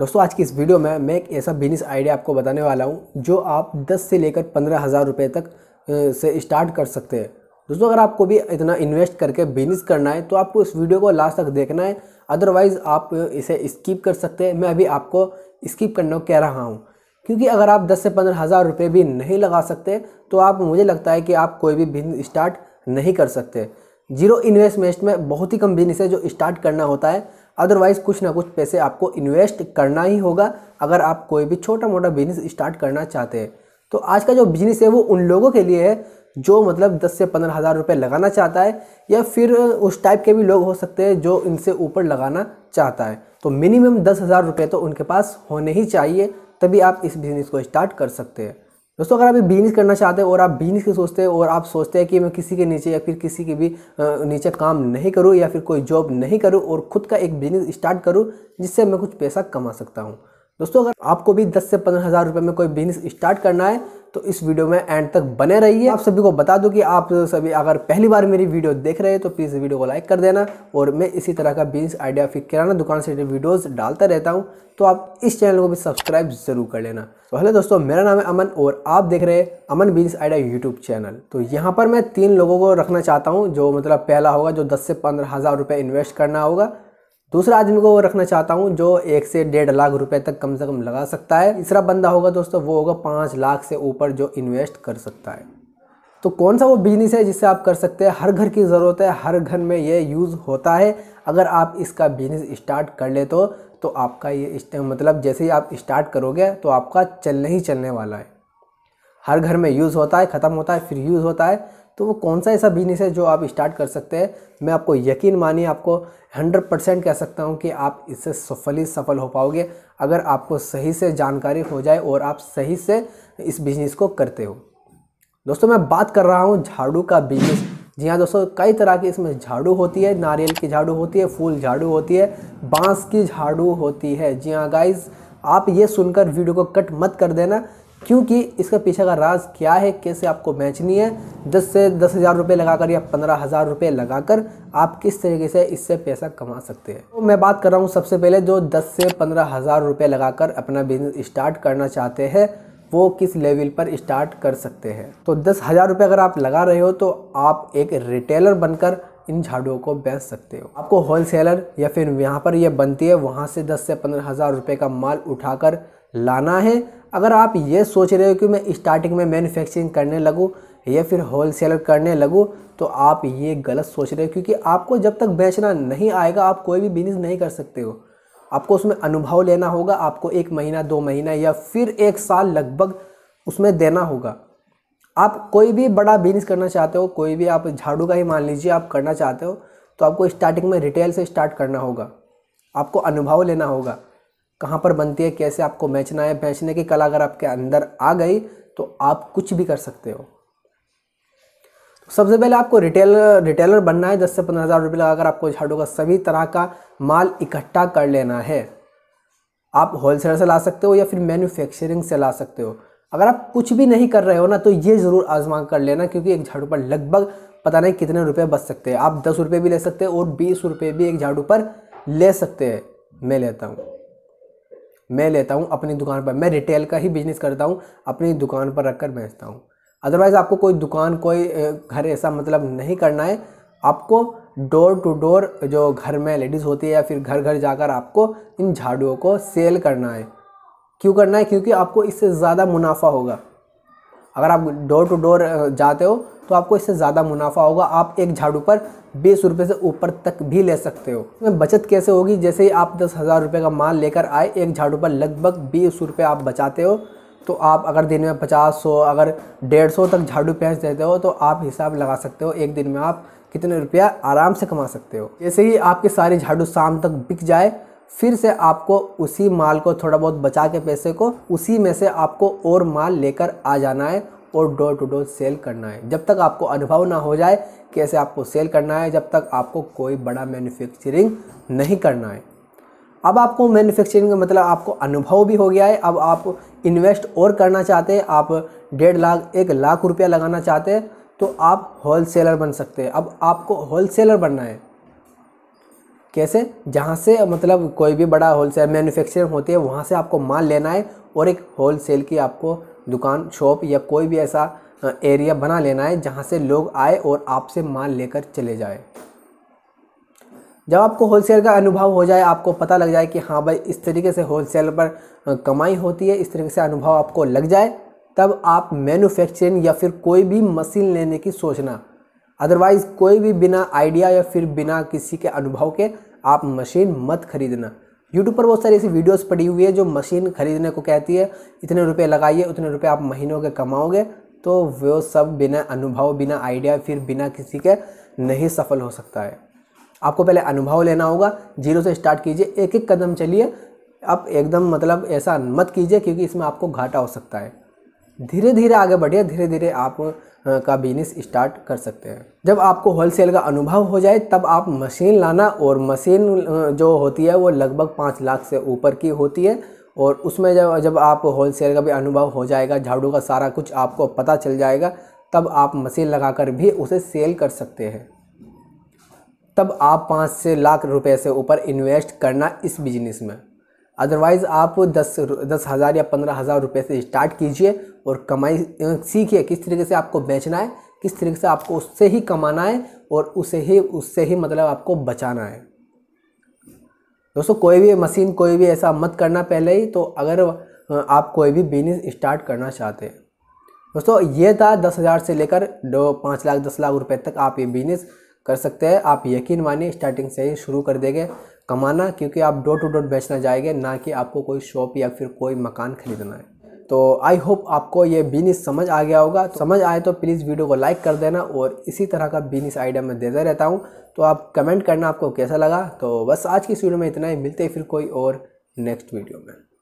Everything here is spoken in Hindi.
दोस्तों आज की इस वीडियो में मैं एक ऐसा बिजनेस आइडिया आपको बताने वाला हूँ जो आप 10 से लेकर पंद्रह हज़ार रुपये तक से स्टार्ट कर सकते हैं दोस्तों अगर आपको भी इतना इन्वेस्ट करके बिजनेस करना है तो आपको इस वीडियो को लास्ट तक देखना है अदरवाइज़ आप इसे स्किप कर सकते हैं मैं अभी आपको स्किप करने को कह रहा हूँ क्योंकि अगर आप दस से पंद्रह हज़ार रुपये भी नहीं लगा सकते तो आप मुझे लगता है कि आप कोई भी बिजनेस स्टार्ट नहीं कर सकते जीरो इन्वेस्टमेंट में बहुत ही कम बिजनेस है जो स्टार्ट करना होता है अदरवाइज़ कुछ ना कुछ पैसे आपको इन्वेस्ट करना ही होगा अगर आप कोई भी छोटा मोटा बिजनेस स्टार्ट करना चाहते हैं तो आज का जो बिजनेस है वो उन लोगों के लिए है जो मतलब दस से पंद्रह हज़ार रुपये लगाना चाहता है या फिर उस टाइप के भी लोग हो सकते हैं जो इनसे ऊपर लगाना चाहता है तो मिनिमम दस हज़ार रुपये तो उनके पास होने ही चाहिए तभी आप इस बिज़नेस को स्टार्ट कर सकते हैं दोस्तों अगर आप बिजनेस करना चाहते हैं और आप बिजनेस की सोचते हैं और आप सोचते हैं कि मैं किसी के नीचे या फिर किसी के भी नीचे काम नहीं करूँ या फिर कोई जॉब नहीं करूँ और ख़ुद का एक बिजनेस स्टार्ट करूँ जिससे मैं कुछ पैसा कमा सकता हूँ दोस्तों अगर आपको भी दस से पंद्रह हज़ार रुपये में कोई बिजनेस स्टार्ट करना है तो इस वीडियो में एंड तक बने रहिए आप सभी को बता दूं कि आप सभी अगर पहली बार मेरी वीडियो देख रहे हैं तो प्लीज़ वीडियो को लाइक कर देना और मैं इसी तरह का बिजनेस आइडिया फिर किराना दुकान से वीडियोस डालता रहता हूं तो आप इस चैनल को भी सब्सक्राइब ज़रूर कर लेना तो हेलो दोस्तों मेरा नाम है अमन और आप देख रहे हैं Aman business idea YouTube channel तो यहाँ पर मैं तीन लोगों को रखना चाहता हूँ जो मतलब पहला होगा जो दस से पंद्रह हज़ार रुपये इन्वेस्ट करना होगा दूसरा आदमी को वो रखना चाहता हूँ जो एक से डेढ़ लाख रुपए तक कम से कम लगा सकता है तीसरा बंदा होगा दोस्तों वो होगा पाँच लाख से ऊपर जो इन्वेस्ट कर सकता है तो कौन सा वो बिजनेस है जिससे आप कर सकते हैं हर घर की ज़रूरत है हर घर में ये यूज़ होता है अगर आप इसका बिजनेस स्टार्ट कर ले तो, तो आपका ये मतलब जैसे ही आप स्टार्ट करोगे तो आपका चलने ही चलने वाला है हर घर में यूज़ होता है ख़त्म होता है फिर यूज़ होता है तो वो कौन सा ऐसा बिजनेस है जो आप स्टार्ट कर सकते हैं मैं आपको यकीन मानिए आपको 100 परसेंट कह सकता हूँ कि आप इससे सफल ही सफल हो पाओगे अगर आपको सही से जानकारी हो जाए और आप सही से इस बिज़नेस को करते हो दोस्तों मैं बात कर रहा हूँ झाड़ू का बिजनेस जी हाँ दोस्तों कई तरह की इसमें झाड़ू होती है नारियल की झाड़ू होती है फूल झाड़ू होती है बांस की झाड़ू होती है जी हाँ गाइज आप ये सुनकर वीडियो को कट मत कर देना क्योंकि इसका पीछे का राज क्या है कैसे आपको बेचनी है दस से दस हज़ार रुपये लगाकर या पंद्रह हज़ार रुपये लगा कर आप किस तरीके से इससे पैसा कमा सकते हैं तो मैं बात कर रहा हूँ सबसे पहले जो दस से पंद्रह हज़ार रुपये लगाकर अपना बिजनेस स्टार्ट करना चाहते हैं वो किस लेवल पर स्टार्ट कर सकते हैं तो दस हज़ार रुपये अगर आप लगा रहे हो तो आप एक रिटेलर बनकर इन झाड़ुओं को बेच सकते हो आपको होलसेलर या फिर यहाँ पर यह बनती है वहाँ से दस से पंद्रह हज़ार रुपये का माल उठाकर लाना है अगर आप ये सोच रहे हो कि मैं स्टार्टिंग में मैन्युफैक्चरिंग करने लगूँ या फिर होलसेलर करने लगूँ तो आप ये गलत सोच रहे हो क्योंकि आपको जब तक बेचना नहीं आएगा आप कोई भी बिजनेस नहीं कर सकते हो आपको उसमें अनुभव लेना होगा आपको एक महीना दो महीना या फिर एक साल लगभग उसमें देना होगा आप कोई भी बड़ा बिजनेस करना चाहते हो कोई भी आप झाड़ू का ही मान लीजिए आप करना चाहते हो तो आपको स्टार्टिंग में रिटेल से स्टार्ट करना होगा आपको अनुभव लेना होगा कहाँ पर बनती है कैसे आपको बेचना है बेचने की कला अगर आपके अंदर आ गई तो आप कुछ भी कर सकते हो तो सबसे पहले आपको रिटेल रिटेलर बनना है दस से पंद्रह हज़ार रुपये लगाकर आपको झाड़ू का सभी तरह का माल इकट्ठा कर लेना है आप होलसेलर से ला सकते हो या फिर मैन्युफैक्चरिंग से ला सकते हो अगर आप कुछ भी नहीं कर रहे हो ना तो ये ज़रूर आजमा कर लेना क्योंकि एक झाड़ू पर लगभग पता नहीं कितने रुपये बच सकते हैं आप दस रुपये भी ले सकते हो और बीस रुपये भी एक झाड़ू पर ले सकते हैं मैं लेता हूँ मैं लेता हूँ अपनी दुकान पर मैं रिटेल का ही बिज़नेस करता हूँ अपनी दुकान पर रख कर बेचता हूँ अदरवाइज़ आपको कोई दुकान कोई घर ऐसा मतलब नहीं करना है आपको डोर टू डोर जो घर में लेडीज़ होती है या फिर घर घर जाकर आपको इन झाड़ुओं को सेल करना है क्यों करना है क्योंकि आपको इससे ज़्यादा मुनाफा होगा अगर आप डोर टू डोर जाते हो तो आपको इससे ज़्यादा मुनाफा होगा आप एक झाड़ू पर बीस रुपये से ऊपर तक भी ले सकते हो इसमें बचत कैसे होगी जैसे ही आप दस हज़ार रुपये का माल लेकर आए एक झाड़ू पर लगभग बीस रुपये आप बचाते हो तो आप अगर दिन में पचास सौ अगर डेढ़ सौ तक झाड़ू पहच देते हो तो आप हिसाब लगा सकते हो एक दिन में आप कितने रुपया आराम से कमा सकते हो जैसे ही आपके सारे झाड़ू शाम तक बिक जाए फिर से आपको उसी माल को थोड़ा बहुत बचा के पैसे को उसी में से आपको और माल लेकर आ जाना है और डोर टू डोर सेल करना है जब तक आपको अनुभव ना हो जाए कैसे आपको सेल करना है जब तक आपको कोई बड़ा मैन्युफैक्चरिंग नहीं करना है अब आपको मैन्युफैक्चरिंग का मतलब आपको अनुभव भी हो गया है अब आप इन्वेस्ट और करना चाहते हैं आप डेढ़ लाख एक लाख रुपया लगाना चाहते हैं तो आप होलसेलर बन सकते हैं अब आपको होलसेलर बनना है कैसे जहाँ से मतलब कोई भी बड़ा होलसेल मैन्युफैक्चरर होती है वहाँ से आपको माल लेना है और एक होलसेल की आपको दुकान शॉप या कोई भी ऐसा एरिया बना लेना है जहाँ से लोग आए और आपसे माल लेकर चले जाए जब आपको होलसेल का अनुभव हो जाए आपको पता लग जाए कि हाँ भाई इस तरीके से होलसेल पर कमाई होती है इस तरीके से अनुभव आपको लग जाए तब आप मैन्युफैक्चरिंग या फिर कोई भी मशीन लेने की सोचना अदरवाइज़ कोई भी बिना आइडिया या फिर बिना किसी के अनुभव के आप मशीन मत खरीदना यूट्यूब पर बहुत सारी ऐसी वीडियोस पड़ी हुई है जो मशीन खरीदने को कहती है इतने रुपए लगाइए उतने रुपए आप महीनों के कमाओगे तो वो सब बिना अनुभव बिना आइडिया फिर बिना किसी के नहीं सफल हो सकता है आपको पहले अनुभव लेना होगा जीरो से स्टार्ट कीजिए एक एक कदम चलिए आप एकदम मतलब ऐसा मत कीजिए क्योंकि इसमें आपको घाटा हो सकता है धीरे धीरे आगे बढ़िए धीरे धीरे आप का बिजनेस स्टार्ट कर सकते हैं जब आपको होलसेल का अनुभव हो जाए तब आप मशीन लाना और मशीन जो होती है वो लगभग पाँच लाख से ऊपर की होती है और उसमें जब जब आप होलसेल का भी अनुभव हो जाएगा झाड़ू का सारा कुछ आपको पता चल जाएगा तब आप मशीन लगाकर भी उसे सेल कर सकते हैं तब आप पाँच से लाख रुपए से ऊपर इन्वेस्ट करना इस बिजनेस में अदरवाइज़ आप दस दस हज़ार या पंद्रह हज़ार रुपये से स्टार्ट कीजिए और कमाई सीखिए किस तरीके से आपको बेचना है किस तरीके से आपको उससे ही कमाना है और उसे ही उससे ही मतलब आपको बचाना है दोस्तों कोई भी मशीन कोई भी ऐसा मत करना पहले ही तो अगर आप कोई भी बिजनेस स्टार्ट करना चाहते हैं दोस्तों ये था दस हज़ार से लेकर दो पाँच लाख दस लाख रुपए तक आप ये बिजनेस कर सकते हैं आप यकीन मानिए स्टार्टिंग से ही शुरू कर देंगे कमाना क्योंकि आप डोर टू डोर बेचना जाएंगे ना कि आपको कोई शॉप या फिर कोई मकान खरीदना है तो आई होप आपको ये बिजनेस समझ आ गया होगा तो समझ आए तो प्लीज़ वीडियो को लाइक कर देना और इसी तरह का बिजनेस आइडिया मैं देता रहता हूँ तो आप कमेंट करना आपको कैसा लगा तो बस आज की इस वीडियो में इतना ही मिलते हैं फिर कोई और नेक्स्ट वीडियो में